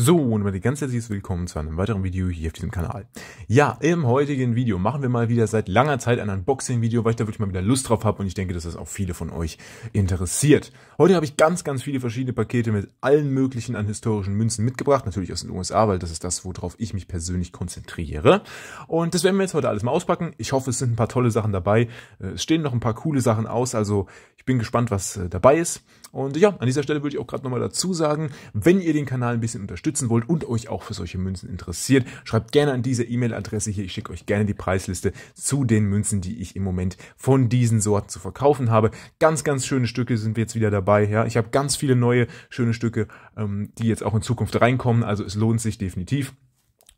So, und mal ganz herzliches Willkommen zu einem weiteren Video hier auf diesem Kanal. Ja, im heutigen Video machen wir mal wieder seit langer Zeit ein Unboxing-Video, weil ich da wirklich mal wieder Lust drauf habe und ich denke, dass das auch viele von euch interessiert. Heute habe ich ganz, ganz viele verschiedene Pakete mit allen möglichen an historischen Münzen mitgebracht, natürlich aus den USA, weil das ist das, worauf ich mich persönlich konzentriere. Und das werden wir jetzt heute alles mal auspacken. Ich hoffe, es sind ein paar tolle Sachen dabei. Äh, es stehen noch ein paar coole Sachen aus, also ich bin gespannt, was äh, dabei ist. Und ja, an dieser Stelle würde ich auch gerade nochmal dazu sagen, wenn ihr den Kanal ein bisschen unterstützt, unterstützen wollt und euch auch für solche Münzen interessiert, schreibt gerne an diese E-Mail-Adresse hier. Ich schicke euch gerne die Preisliste zu den Münzen, die ich im Moment von diesen Sorten zu verkaufen habe. Ganz, ganz schöne Stücke sind wir jetzt wieder dabei. Ja, ich habe ganz viele neue schöne Stücke, ähm, die jetzt auch in Zukunft reinkommen. Also es lohnt sich definitiv.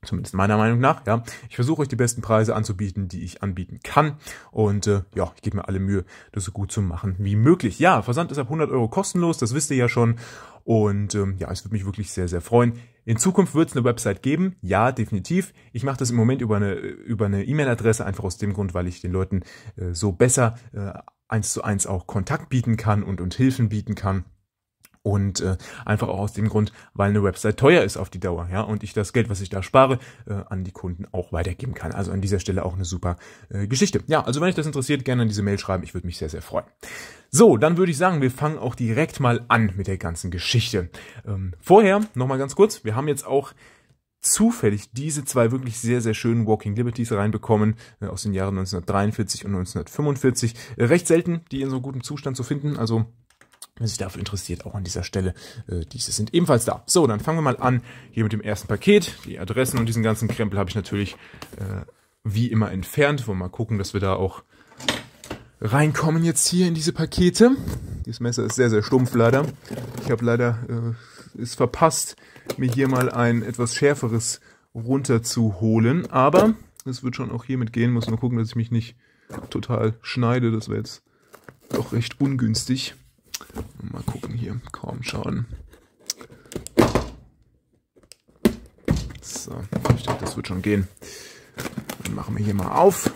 Zumindest meiner Meinung nach, ja. Ich versuche euch die besten Preise anzubieten, die ich anbieten kann. Und äh, ja, ich gebe mir alle Mühe, das so gut zu machen wie möglich. Ja, Versand ist ab 100 Euro kostenlos, das wisst ihr ja schon. Und ähm, ja, es würde mich wirklich sehr, sehr freuen. In Zukunft wird es eine Website geben, ja, definitiv. Ich mache das im Moment über eine über eine E-Mail-Adresse, einfach aus dem Grund, weil ich den Leuten äh, so besser äh, eins zu eins auch Kontakt bieten kann und, und Hilfen bieten kann. Und äh, einfach auch aus dem Grund, weil eine Website teuer ist auf die Dauer, ja, und ich das Geld, was ich da spare, äh, an die Kunden auch weitergeben kann. Also an dieser Stelle auch eine super äh, Geschichte. Ja, also wenn euch das interessiert, gerne an diese Mail schreiben. Ich würde mich sehr, sehr freuen. So, dann würde ich sagen, wir fangen auch direkt mal an mit der ganzen Geschichte. Ähm, vorher, nochmal ganz kurz, wir haben jetzt auch zufällig diese zwei wirklich sehr, sehr schönen Walking Liberties reinbekommen, äh, aus den Jahren 1943 und 1945. Äh, recht selten, die in so gutem Zustand zu finden, also wenn sich dafür interessiert, auch an dieser Stelle, äh, diese sind ebenfalls da. So, dann fangen wir mal an hier mit dem ersten Paket. Die Adressen und diesen ganzen Krempel habe ich natürlich äh, wie immer entfernt. Wollen wir mal gucken, dass wir da auch reinkommen jetzt hier in diese Pakete. Dieses Messer ist sehr, sehr stumpf leider. Ich habe leider äh, es verpasst, mir hier mal ein etwas schärferes runterzuholen. Aber es wird schon auch hiermit gehen. Muss nur gucken, dass ich mich nicht total schneide. Das wäre jetzt doch recht ungünstig. Mal gucken hier, kaum schaden. So, ich denke, das wird schon gehen. Dann machen wir hier mal auf.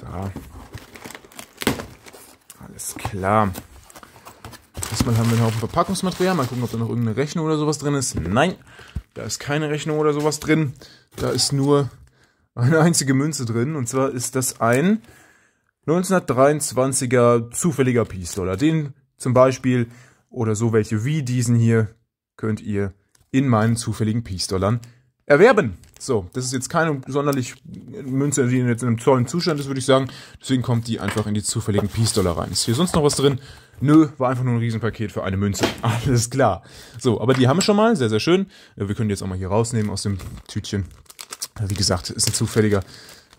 So. Alles klar. Erstmal haben wir einen Haufen Verpackungsmaterial. Mal gucken, ob da noch irgendeine Rechnung oder sowas drin ist. Nein, da ist keine Rechnung oder sowas drin. Da ist nur eine einzige Münze drin. Und zwar ist das ein 1923er zufälliger Peace-Dollar. den zum Beispiel oder so welche wie diesen hier könnt ihr in meinen zufälligen Peace-Dollarn erwerben. So, das ist jetzt keine sonderlich Münze, die jetzt in einem tollen Zustand ist, würde ich sagen. Deswegen kommt die einfach in die zufälligen Peace-Dollar rein. Ist hier sonst noch was drin? Nö, war einfach nur ein Riesenpaket für eine Münze. Alles klar. So, aber die haben wir schon mal. Sehr, sehr schön. Wir können die jetzt auch mal hier rausnehmen aus dem Tütchen. Wie gesagt, ist ein zufälliger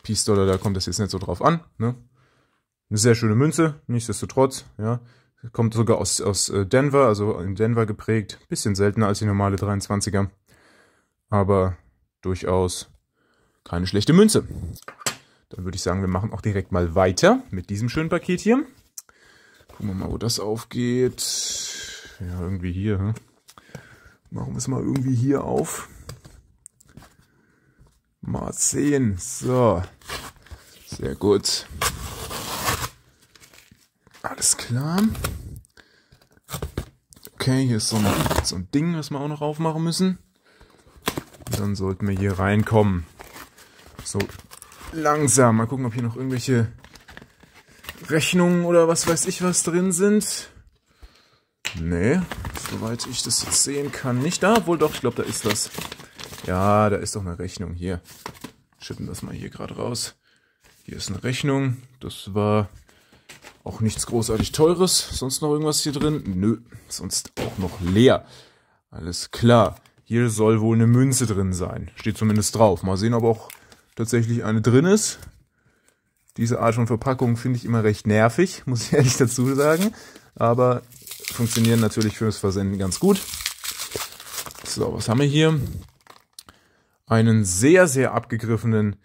Peace-Dollar, da kommt das jetzt nicht so drauf an. Ne? Eine sehr schöne Münze, nichtsdestotrotz, ja. Kommt sogar aus, aus äh, Denver, also in Denver geprägt. Bisschen seltener als die normale 23er. Aber durchaus keine schlechte Münze. Dann würde ich sagen, wir machen auch direkt mal weiter mit diesem schönen Paket hier. Gucken wir mal, wo das aufgeht. Ja, irgendwie hier. Hm? Machen wir es mal irgendwie hier auf. Mal sehen. So. Sehr gut. Alles klar. Okay, hier ist so ein, so ein Ding, was wir auch noch aufmachen müssen. dann sollten wir hier reinkommen. So, langsam. Mal gucken, ob hier noch irgendwelche Rechnungen oder was weiß ich was drin sind. Nee, soweit ich das jetzt sehen kann, nicht. Da, ah, wohl doch, ich glaube, da ist das. Ja, da ist doch eine Rechnung hier. Schippen das mal hier gerade raus. Hier ist eine Rechnung. Das war auch nichts großartig Teures. Sonst noch irgendwas hier drin? Nö, sonst auch noch leer. Alles klar. Hier soll wohl eine Münze drin sein. Steht zumindest drauf. Mal sehen, ob auch tatsächlich eine drin ist. Diese Art von Verpackung finde ich immer recht nervig, muss ich ehrlich dazu sagen. Aber funktionieren natürlich fürs Versenden ganz gut. So, was haben wir hier? Einen sehr, sehr abgegriffenen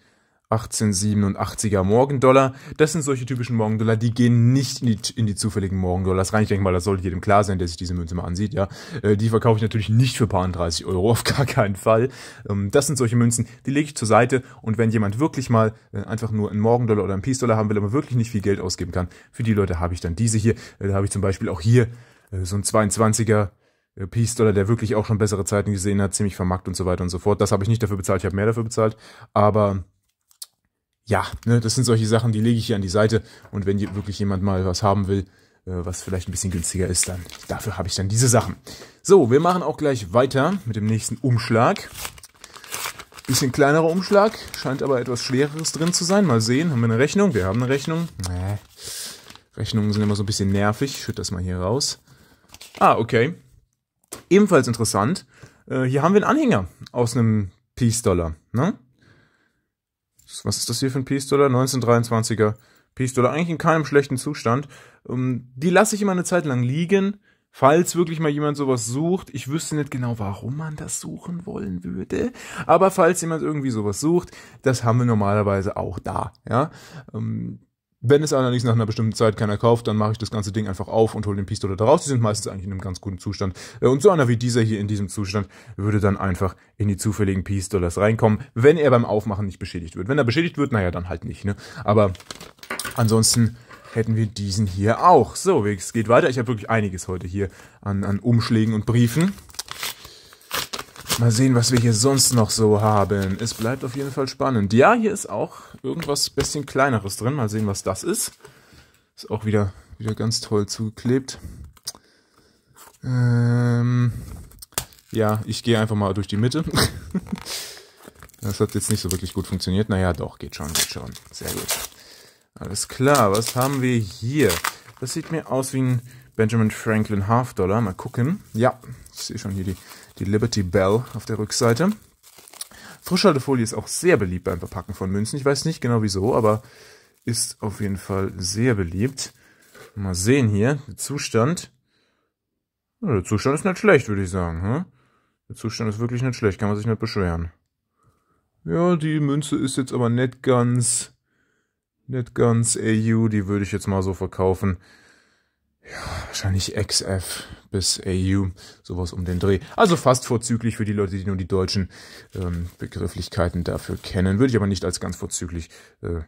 1887er Morgendollar. Das sind solche typischen Morgendollar, die gehen nicht in die, in die zufälligen Morgendollars rein. Ich denke mal, das sollte jedem klar sein, der sich diese Münze mal ansieht. Ja, äh, Die verkaufe ich natürlich nicht für paar 30 Euro, auf gar keinen Fall. Ähm, das sind solche Münzen, die lege ich zur Seite und wenn jemand wirklich mal äh, einfach nur einen Morgendollar oder einen Peace-Dollar haben will, aber wirklich nicht viel Geld ausgeben kann, für die Leute habe ich dann diese hier. Äh, da habe ich zum Beispiel auch hier so ein 22er Peace Dollar, der wirklich auch schon bessere Zeiten gesehen hat, ziemlich vermarkt und so weiter und so fort. Das habe ich nicht dafür bezahlt, ich habe mehr dafür bezahlt, aber ja, ne, das sind solche Sachen, die lege ich hier an die Seite. Und wenn wirklich jemand mal was haben will, äh, was vielleicht ein bisschen günstiger ist, dann dafür habe ich dann diese Sachen. So, wir machen auch gleich weiter mit dem nächsten Umschlag. Bisschen kleinerer Umschlag, scheint aber etwas schwereres drin zu sein. Mal sehen, haben wir eine Rechnung? Wir haben eine Rechnung. Nee. Rechnungen sind immer so ein bisschen nervig. Ich schütte das mal hier raus. Ah, okay. Ebenfalls interessant. Äh, hier haben wir einen Anhänger aus einem Peace-Dollar. Ne? was ist das hier für ein Pistola? 1923er Pistola. Eigentlich in keinem schlechten Zustand. Ähm, die lasse ich immer eine Zeit lang liegen. Falls wirklich mal jemand sowas sucht, ich wüsste nicht genau, warum man das suchen wollen würde, aber falls jemand irgendwie sowas sucht, das haben wir normalerweise auch da, ja. Ähm, wenn es allerdings nach einer bestimmten Zeit keiner kauft, dann mache ich das ganze Ding einfach auf und hole den Pistoler daraus. Die sind meistens eigentlich in einem ganz guten Zustand. Äh, und so einer wie dieser hier in diesem Zustand würde dann einfach in die zufälligen Pistolers reinkommen, wenn er beim Aufmachen nicht beschädigt wird. Wenn er beschädigt wird, naja, dann halt nicht. Ne? Aber ansonsten hätten wir diesen hier auch. So, es geht weiter. Ich habe wirklich einiges heute hier an, an Umschlägen und Briefen. Mal sehen, was wir hier sonst noch so haben. Es bleibt auf jeden Fall spannend. Ja, hier ist auch irgendwas bisschen kleineres drin. Mal sehen, was das ist. Ist auch wieder, wieder ganz toll zugeklebt. Ähm, ja, ich gehe einfach mal durch die Mitte. das hat jetzt nicht so wirklich gut funktioniert. Naja, doch, geht schon, geht schon. Sehr gut. Alles klar, was haben wir hier? Das sieht mir aus wie ein Benjamin Franklin Half Dollar. Mal gucken. Ja, ich sehe schon hier die die Liberty Bell auf der Rückseite. Frischhaltefolie ist auch sehr beliebt beim Verpacken von Münzen. Ich weiß nicht genau wieso, aber ist auf jeden Fall sehr beliebt. Mal sehen hier, der Zustand. Ja, der Zustand ist nicht schlecht, würde ich sagen. Hm? Der Zustand ist wirklich nicht schlecht, kann man sich nicht beschweren. Ja, die Münze ist jetzt aber nicht ganz, nicht ganz AU, die würde ich jetzt mal so verkaufen ja, wahrscheinlich XF bis AU, sowas um den Dreh. Also fast vorzüglich für die Leute, die nur die deutschen ähm, Begrifflichkeiten dafür kennen. Würde ich aber nicht als ganz vorzüglich äh,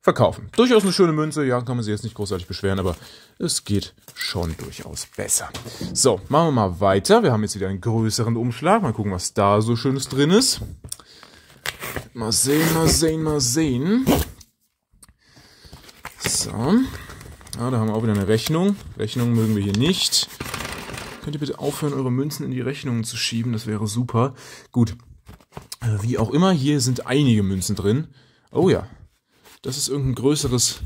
verkaufen. Durchaus eine schöne Münze, ja, kann man sie jetzt nicht großartig beschweren, aber es geht schon durchaus besser. So, machen wir mal weiter. Wir haben jetzt wieder einen größeren Umschlag. Mal gucken, was da so Schönes drin ist. Mal sehen, mal sehen, mal sehen. So. Ah, da haben wir auch wieder eine Rechnung. Rechnungen mögen wir hier nicht. Könnt ihr bitte aufhören, eure Münzen in die Rechnungen zu schieben? Das wäre super. Gut. Äh, wie auch immer, hier sind einige Münzen drin. Oh ja. Das ist irgendein größeres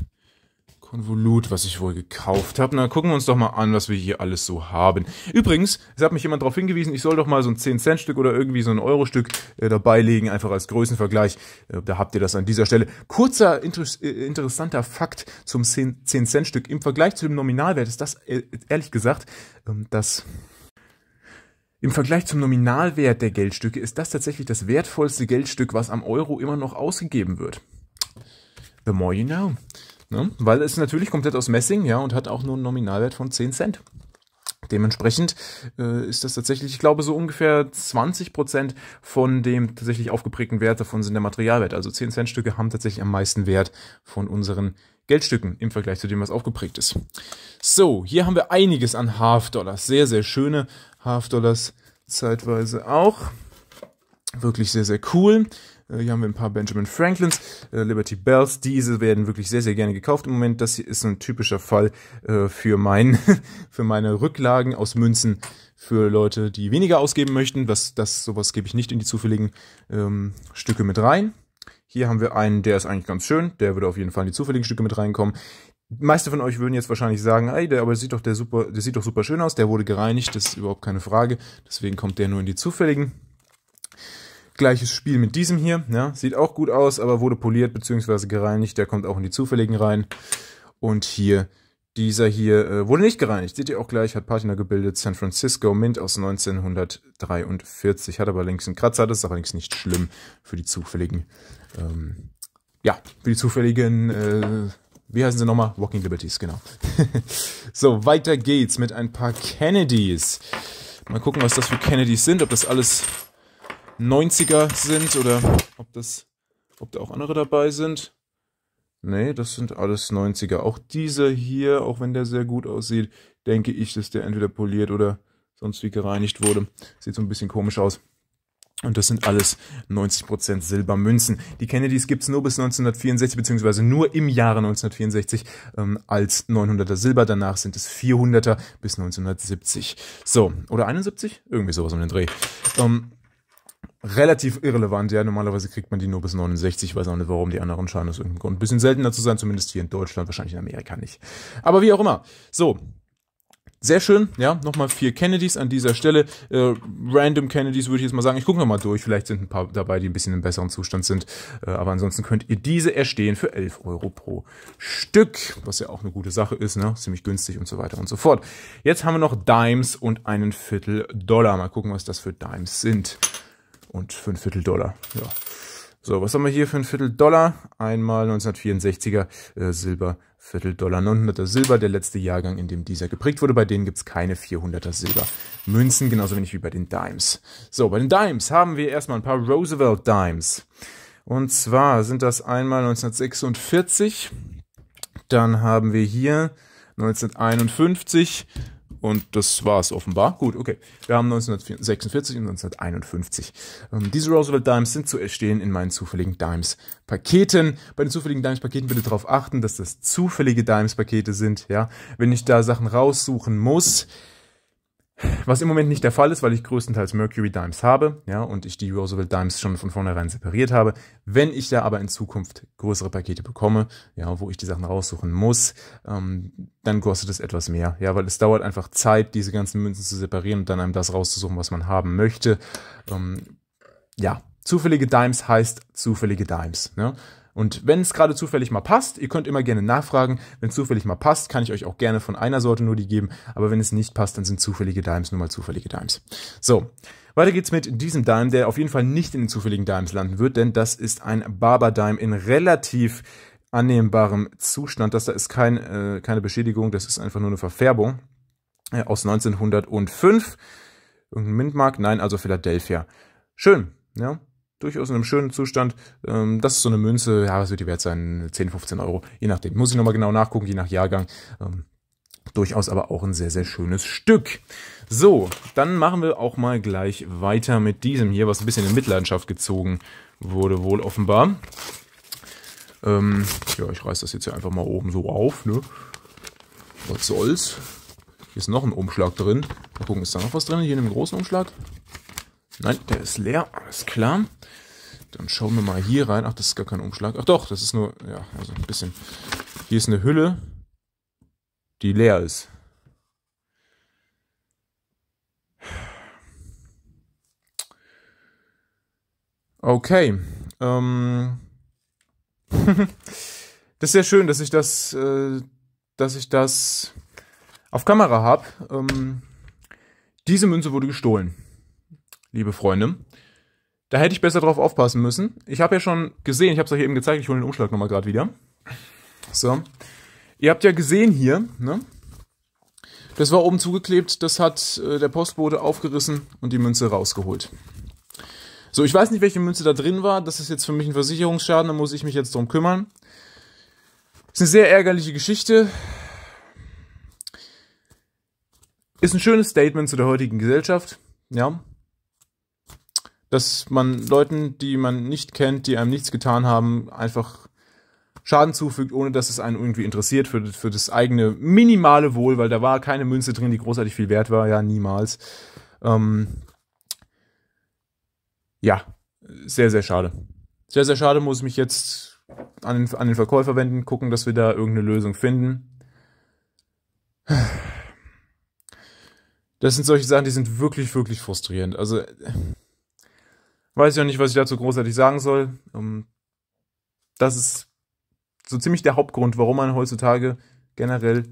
Konvolut, was ich wohl gekauft habe. Na, gucken wir uns doch mal an, was wir hier alles so haben. Übrigens, es hat mich jemand darauf hingewiesen, ich soll doch mal so ein 10-Cent-Stück oder irgendwie so ein Euro-Stück äh, dabei legen, einfach als Größenvergleich. Äh, da habt ihr das an dieser Stelle. Kurzer, inter äh, interessanter Fakt zum 10-Cent-Stück. Im Vergleich zu dem Nominalwert ist das, äh, ehrlich gesagt, ähm, das... Im Vergleich zum Nominalwert der Geldstücke ist das tatsächlich das wertvollste Geldstück, was am Euro immer noch ausgegeben wird. The more you know. Ne? Weil es natürlich komplett aus Messing, ja, und hat auch nur einen Nominalwert von 10 Cent. Dementsprechend äh, ist das tatsächlich, ich glaube, so ungefähr 20 Prozent von dem tatsächlich aufgeprägten Wert davon sind der Materialwert. Also 10 Cent Stücke haben tatsächlich am meisten Wert von unseren Geldstücken im Vergleich zu dem, was aufgeprägt ist. So, hier haben wir einiges an Half-Dollars. Sehr, sehr schöne Half-Dollars zeitweise auch. Wirklich sehr, sehr cool. Äh, hier haben wir ein paar Benjamin Franklins, äh, Liberty Bells. Diese werden wirklich sehr, sehr gerne gekauft im Moment. Das hier ist ein typischer Fall äh, für, mein, für meine Rücklagen aus Münzen für Leute, die weniger ausgeben möchten. Was, das, sowas gebe ich nicht in die zufälligen ähm, Stücke mit rein. Hier haben wir einen, der ist eigentlich ganz schön. Der würde auf jeden Fall in die zufälligen Stücke mit reinkommen. Die meisten von euch würden jetzt wahrscheinlich sagen, ey, der aber sieht doch der super, der sieht doch super schön aus, der wurde gereinigt, das ist überhaupt keine Frage. Deswegen kommt der nur in die zufälligen. Gleiches Spiel mit diesem hier. Ja, sieht auch gut aus, aber wurde poliert bzw. gereinigt. Der kommt auch in die zufälligen rein. Und hier, dieser hier äh, wurde nicht gereinigt. Seht ihr auch gleich, hat Patina gebildet. San Francisco Mint aus 1943. Hat aber links einen Kratzer. Das ist allerdings nicht schlimm für die zufälligen, ähm, ja, für die zufälligen, äh, wie heißen sie nochmal? Walking Liberties, genau. so, weiter geht's mit ein paar Kennedys. Mal gucken, was das für Kennedys sind, ob das alles 90er sind oder ob das, ob da auch andere dabei sind. Nee, das sind alles 90er. Auch dieser hier, auch wenn der sehr gut aussieht, denke ich, dass der entweder poliert oder sonst wie gereinigt wurde. Sieht so ein bisschen komisch aus. Und das sind alles 90% Silbermünzen. Die Kennedys gibt es nur bis 1964, beziehungsweise nur im Jahre 1964 ähm, als 900er Silber. Danach sind es 400er bis 1970. So, oder 71? Irgendwie sowas um den Dreh. Ähm, relativ irrelevant, ja. Normalerweise kriegt man die nur bis 69, weiß auch nicht warum, die anderen scheinen aus irgendeinem Grund ein bisschen seltener zu sein, zumindest hier in Deutschland, wahrscheinlich in Amerika nicht. Aber wie auch immer. So. Sehr schön, ja, nochmal vier Kennedys an dieser Stelle. Äh, random Kennedys würde ich jetzt mal sagen. Ich gucke nochmal durch, vielleicht sind ein paar dabei, die ein bisschen im besseren Zustand sind. Äh, aber ansonsten könnt ihr diese erstehen für 11 Euro pro Stück, was ja auch eine gute Sache ist, ne? ziemlich günstig und so weiter und so fort. Jetzt haben wir noch Dimes und einen Viertel Dollar. Mal gucken, was das für Dimes sind und für ein Viertel Dollar. Ja. So, was haben wir hier für ein Viertel Dollar? Einmal 1964er äh, Silber, Viertel Dollar, 900er Silber, der letzte Jahrgang, in dem dieser geprägt wurde. Bei denen gibt es keine 400er Silber Münzen, genauso wenig wie bei den Dimes. So, bei den Dimes haben wir erstmal ein paar Roosevelt Dimes. Und zwar sind das einmal 1946, dann haben wir hier 1951, und das war es offenbar. Gut, okay. Wir haben 1946 und 1951. Ähm, diese Roosevelt Dimes sind zu erstehen in meinen zufälligen Dimes-Paketen. Bei den zufälligen Dimes-Paketen bitte darauf achten, dass das zufällige Dimes-Pakete sind. Ja, Wenn ich da Sachen raussuchen muss, was im Moment nicht der Fall ist, weil ich größtenteils Mercury Dimes habe, ja, und ich die Roosevelt Dimes schon von vornherein separiert habe. Wenn ich da aber in Zukunft größere Pakete bekomme, ja, wo ich die Sachen raussuchen muss, ähm, dann kostet es etwas mehr, ja, weil es dauert einfach Zeit, diese ganzen Münzen zu separieren und dann einem das rauszusuchen, was man haben möchte. Ähm, ja, zufällige Dimes heißt zufällige Dimes. Ne? Und wenn es gerade zufällig mal passt, ihr könnt immer gerne nachfragen. Wenn es zufällig mal passt, kann ich euch auch gerne von einer Sorte nur die geben. Aber wenn es nicht passt, dann sind zufällige Dimes nur mal zufällige Dimes. So. Weiter geht's mit diesem Dime, der auf jeden Fall nicht in den zufälligen Dimes landen wird, denn das ist ein Barber Dime in relativ annehmbarem Zustand. Das da ist kein, äh, keine Beschädigung, das ist einfach nur eine Verfärbung äh, aus 1905. Irgendein Mintmark, nein, also Philadelphia. Schön, ja durchaus in einem schönen Zustand. Ähm, das ist so eine Münze, ja, was wird die wert sein? 10, 15 Euro, je nachdem. Muss ich nochmal genau nachgucken, je nach Jahrgang. Ähm, durchaus aber auch ein sehr, sehr schönes Stück. So, dann machen wir auch mal gleich weiter mit diesem hier, was ein bisschen in Mitleidenschaft gezogen wurde, wohl offenbar. Ähm, ja, ich reiß das jetzt hier einfach mal oben so auf, ne? Was soll's? Hier ist noch ein Umschlag drin. Mal gucken, ist da noch was drin? Hier in dem großen Umschlag? Nein, der ist leer, alles klar. Dann schauen wir mal hier rein. Ach, das ist gar kein Umschlag. Ach doch, das ist nur, ja, also ein bisschen. Hier ist eine Hülle, die leer ist. Okay. Ähm. das ist sehr schön, dass ich das, äh, dass ich das auf Kamera habe. Ähm, diese Münze wurde gestohlen liebe Freunde. Da hätte ich besser drauf aufpassen müssen. Ich habe ja schon gesehen, ich habe es euch eben gezeigt, ich hole den Umschlag nochmal gerade wieder. So. Ihr habt ja gesehen hier, ne? Das war oben zugeklebt, das hat äh, der Postbote aufgerissen und die Münze rausgeholt. So, ich weiß nicht, welche Münze da drin war. Das ist jetzt für mich ein Versicherungsschaden, da muss ich mich jetzt drum kümmern. Ist eine sehr ärgerliche Geschichte. Ist ein schönes Statement zu der heutigen Gesellschaft. Ja, dass man Leuten, die man nicht kennt, die einem nichts getan haben, einfach Schaden zufügt, ohne dass es einen irgendwie interessiert für, für das eigene minimale Wohl, weil da war keine Münze drin, die großartig viel wert war, ja, niemals. Ähm ja, sehr, sehr schade. Sehr, sehr schade, muss ich mich jetzt an den, an den Verkäufer wenden, gucken, dass wir da irgendeine Lösung finden. Das sind solche Sachen, die sind wirklich, wirklich frustrierend. Also weiß ich auch nicht, was ich dazu großartig sagen soll. Ähm, das ist so ziemlich der Hauptgrund, warum man heutzutage generell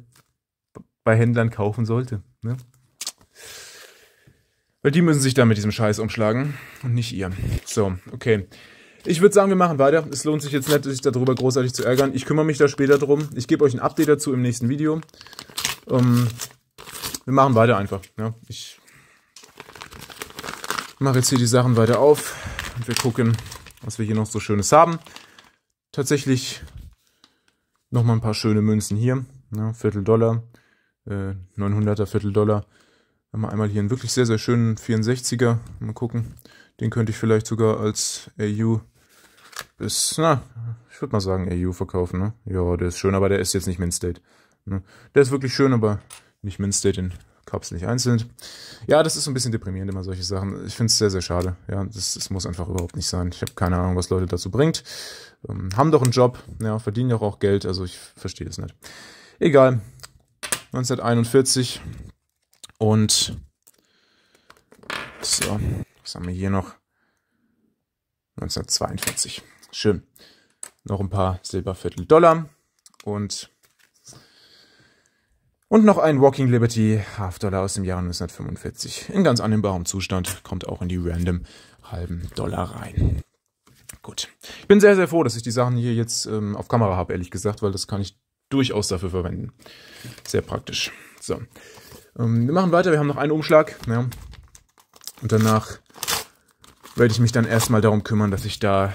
bei Händlern kaufen sollte. Ne? Weil die müssen sich da mit diesem Scheiß umschlagen und nicht ihr. So, okay. Ich würde sagen, wir machen weiter. Es lohnt sich jetzt nicht, sich darüber großartig zu ärgern. Ich kümmere mich da später drum. Ich gebe euch ein Update dazu im nächsten Video. Ähm, wir machen weiter einfach. Ja, ne? ich mache jetzt hier die Sachen weiter auf und wir gucken, was wir hier noch so Schönes haben. Tatsächlich nochmal ein paar schöne Münzen hier. Ne? Viertel Dollar, äh, 900er Viertel Dollar. Haben wir einmal hier einen wirklich sehr, sehr schönen 64er. Mal gucken. Den könnte ich vielleicht sogar als AU bis, na, ich würde mal sagen AU verkaufen. Ne? Ja, der ist schön, aber der ist jetzt nicht min State. Ne? Der ist wirklich schön, aber nicht min State in gab es nicht einzeln. Ja, das ist ein bisschen deprimierend, immer solche Sachen. Ich finde es sehr, sehr schade. Ja, das, das, muss einfach überhaupt nicht sein. Ich habe keine Ahnung, was Leute dazu bringt. Ähm, haben doch einen Job, ja, verdienen doch auch Geld, also ich verstehe das nicht. Egal. 1941 und so, was haben wir hier noch? 1942. Schön. Noch ein paar Silberviertel Dollar und und noch ein Walking Liberty Half-Dollar aus dem Jahr 1945. In ganz annehmbarem Zustand. Kommt auch in die random halben Dollar rein. Gut. Ich bin sehr, sehr froh, dass ich die Sachen hier jetzt ähm, auf Kamera habe, ehrlich gesagt, weil das kann ich durchaus dafür verwenden. Sehr praktisch. So. Ähm, wir machen weiter. Wir haben noch einen Umschlag. Ja. Und danach werde ich mich dann erstmal darum kümmern, dass ich da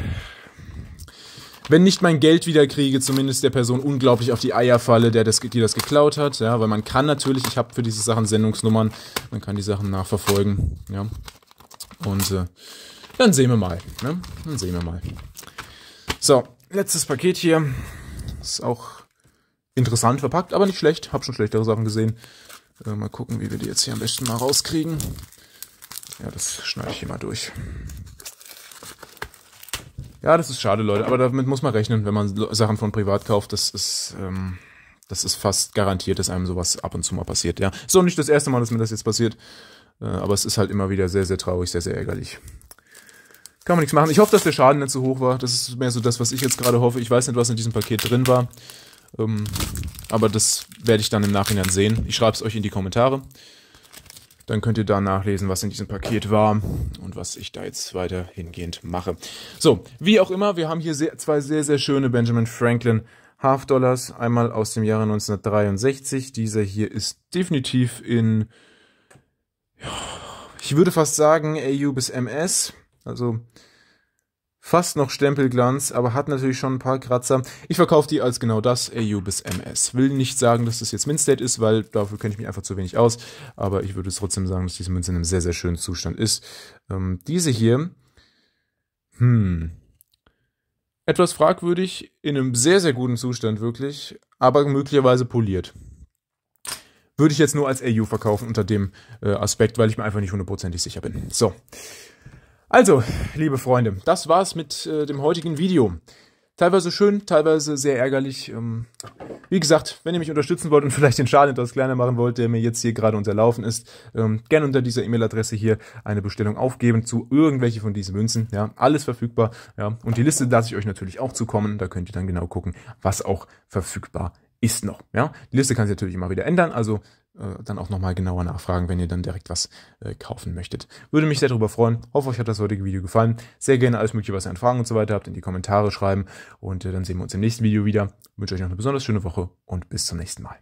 wenn nicht mein Geld wiederkriege, zumindest der Person unglaublich auf die Eier falle, der das, die das geklaut hat. Ja, weil man kann natürlich, ich habe für diese Sachen Sendungsnummern, man kann die Sachen nachverfolgen. Ja. Und äh, dann sehen wir mal. Ne? Dann sehen wir mal. So, letztes Paket hier. Ist auch interessant verpackt, aber nicht schlecht. Hab schon schlechtere Sachen gesehen. Äh, mal gucken, wie wir die jetzt hier am besten mal rauskriegen. Ja, das schneide ich hier mal durch. Ja, das ist schade, Leute, aber damit muss man rechnen, wenn man Sachen von privat kauft. Das ist, ähm, das ist fast garantiert, dass einem sowas ab und zu mal passiert. Ja, ist auch nicht das erste Mal, dass mir das jetzt passiert, äh, aber es ist halt immer wieder sehr, sehr traurig, sehr, sehr ärgerlich. Kann man nichts machen. Ich hoffe, dass der Schaden nicht so hoch war. Das ist mehr so das, was ich jetzt gerade hoffe. Ich weiß nicht, was in diesem Paket drin war. Ähm, aber das werde ich dann im Nachhinein sehen. Ich schreibe es euch in die Kommentare. Dann könnt ihr da nachlesen, was in diesem Paket war und was ich da jetzt weiter hingehend mache. So, wie auch immer, wir haben hier sehr, zwei sehr, sehr schöne Benjamin Franklin Half-Dollars. Einmal aus dem Jahre 1963. Dieser hier ist definitiv in, ja, ich würde fast sagen, AU bis MS. Also fast noch Stempelglanz, aber hat natürlich schon ein paar Kratzer. Ich verkaufe die als genau das, AU bis MS. Will nicht sagen, dass das jetzt Mintstate ist, weil dafür kenne ich mich einfach zu wenig aus, aber ich würde trotzdem sagen, dass diese Münze in einem sehr, sehr schönen Zustand ist. Ähm, diese hier, hm, etwas fragwürdig, in einem sehr, sehr guten Zustand wirklich, aber möglicherweise poliert. Würde ich jetzt nur als AU verkaufen unter dem äh, Aspekt, weil ich mir einfach nicht hundertprozentig sicher bin. So. Also, liebe Freunde, das war's mit äh, dem heutigen Video. Teilweise schön, teilweise sehr ärgerlich. Ähm, wie gesagt, wenn ihr mich unterstützen wollt und vielleicht den Schaden etwas kleiner machen wollt, der mir jetzt hier gerade unterlaufen ist, ähm, gerne unter dieser E-Mail-Adresse hier eine Bestellung aufgeben zu irgendwelche von diesen Münzen. Ja, alles verfügbar. Ja, und die Liste lasse ich euch natürlich auch zukommen. Da könnt ihr dann genau gucken, was auch verfügbar ist noch. Ja? Die Liste kann sich natürlich immer wieder ändern, also äh, dann auch nochmal genauer nachfragen, wenn ihr dann direkt was äh, kaufen möchtet. Würde mich sehr darüber freuen. Hoffe, euch hat das heutige Video gefallen. Sehr gerne alles mögliche, was ihr an Fragen und so weiter habt, in die Kommentare schreiben und äh, dann sehen wir uns im nächsten Video wieder. Ich wünsche euch noch eine besonders schöne Woche und bis zum nächsten Mal.